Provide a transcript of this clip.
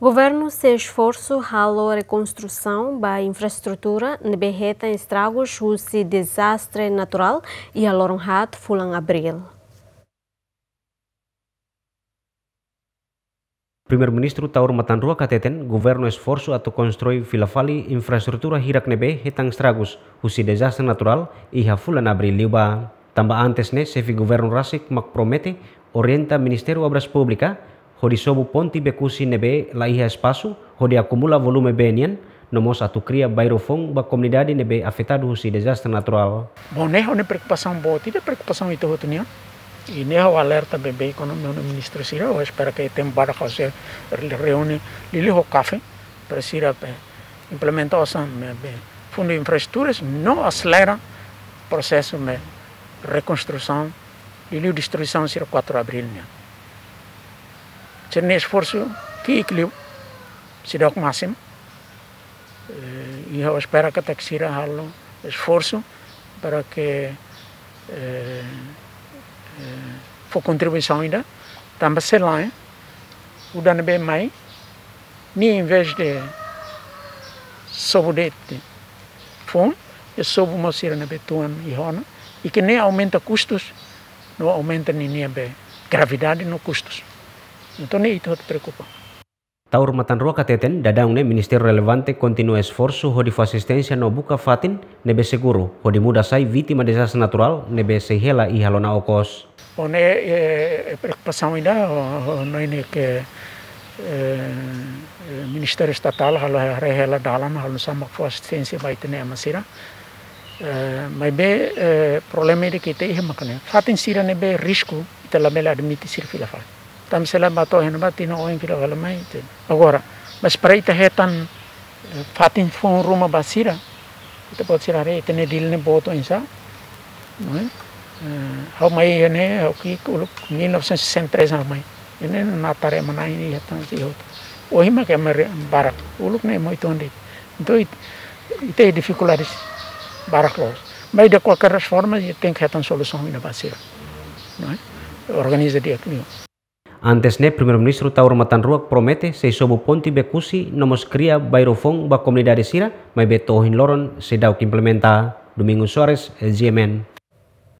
O Governo se esforço ralo reconstrução da infraestrutura ne berreta estragos rusi desastre natural e alornhat fulan abril. Primeiro-Ministro Taur Matanrua kateten governo esforço atau construir filafali infraestrutura hirak nebe hetang estragos rusi desastre natural e hafulan abril liuba. Tamba antes ne sefi governo rasik mak promete orienta Ministério Obras Públicas ponte tibekusi nebe laiha espaço acumula volume benian nomos a tucria bairofon ba comunidade nebe afetado husi desastre natural. Bom, neha ne preocupação boa, tira preocupação ito hotunian. E neha o alerta bebe economia no ministro Sira, eu espero que tem para fazer reúne lili ho café para Sira implementação me fundo de infraestruturas não acelera o processo de reconstrução e destruição Sira 4 de abril. Né? c'è é un esforço que equilíbrio, se dá é o máximo. Eh, e eu espero que a Taxira haja esforço para que eh, eh for contribuição ainda, também se lá, o dano bem mais, nem em vez de sobredete fundo, é sob uma cira na betuan e rona, e que nem aumenta custos, não aumenta nem a gravidade nos custos. Entonces, esto te preocupa. Taur matanroa kateten dadang ne minister relevante kontinu esforsu hodi di assistência no buka fatin nebe seguru hodi muda sai vítima de natural nebe sehela i halona okos. One eh, e, e, preocupação ainda no ine ke eh, estatal halo rehela dalam halo sama fo assistência vai tene amasira. Eh, be eh, de kite tem makane. Fatin sira nebe risku itala mele admiti sirfila fatin. tamisela bato hena ba tino oin kilo gala mai eh, agora mas para ita hetan fatin fon ruma basira ita pode ser are ita ne dil ne boto insa não é hau mai hene hau ki kuluk 1963 hau mai hene na tare manai ni hetan si hota ohi ma kemer barak uluk ne eh, mo itondi então ita é eh, dificuldades barak los mas de qualquer forma tem que hetan solução ina basira não é organiza dia comigo Antes ne, primer ministro Rumatan Ruak promete se sobo ponti bekusi nomos kria bairofón ba comunidades ira, mai betohin loron se dau implementa Domingo Suarez el GMN.